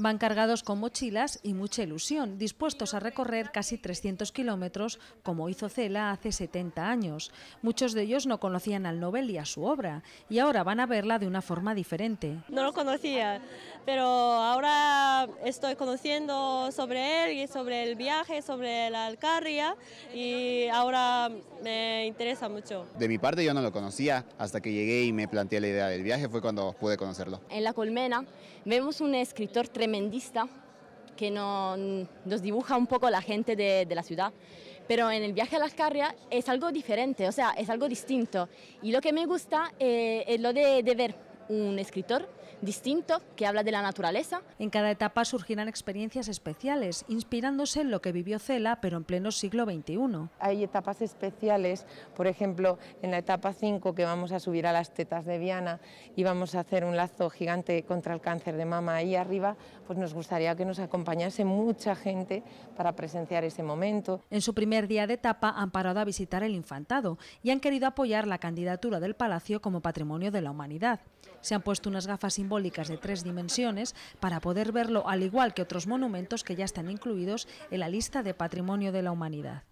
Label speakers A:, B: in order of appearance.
A: Van cargados con mochilas y mucha ilusión, dispuestos a recorrer casi 300 kilómetros, como hizo Cela hace 70 años. Muchos de ellos no conocían al Nobel y a su obra, y ahora van a verla de una forma diferente.
B: No lo conocía, pero ahora estoy conociendo sobre él y sobre el viaje, sobre la Alcarria y ahora me interesa mucho.
C: De mi parte yo no lo conocía hasta que llegué y me planteé la idea del viaje, fue cuando pude conocerlo.
D: En La Colmena vemos un escritor tremendista que no, nos dibuja un poco la gente de, la ciudad. Pero en el viaje a la Alcarria es algo diferente, o sea, es algo distinto. Y lo que me gusta
A: eh, es lo de, de ver un escritor distinto que habla de la naturaleza. En cada etapa surgirán experiencias especiales, inspirándose en lo que vivió Cela, pero en pleno siglo
E: XXI. Hay etapas especiales, por ejemplo, en la etapa 5 que vamos a subir a las tetas de Viana y vamos a hacer un lazo gigante contra el cáncer de mama ahí arriba, pues nos gustaría que nos acompañase mucha gente para presenciar ese momento. En su
A: primer día de etapa han parado a visitar el infantado y han querido apoyar la candidatura del Palacio como Patrimonio de la Humanidad. Se han puesto unas gafas simbólicas de tres dimensiones para poder verlo al igual que otros monumentos que ya están incluidos en la lista de Patrimonio de la Humanidad.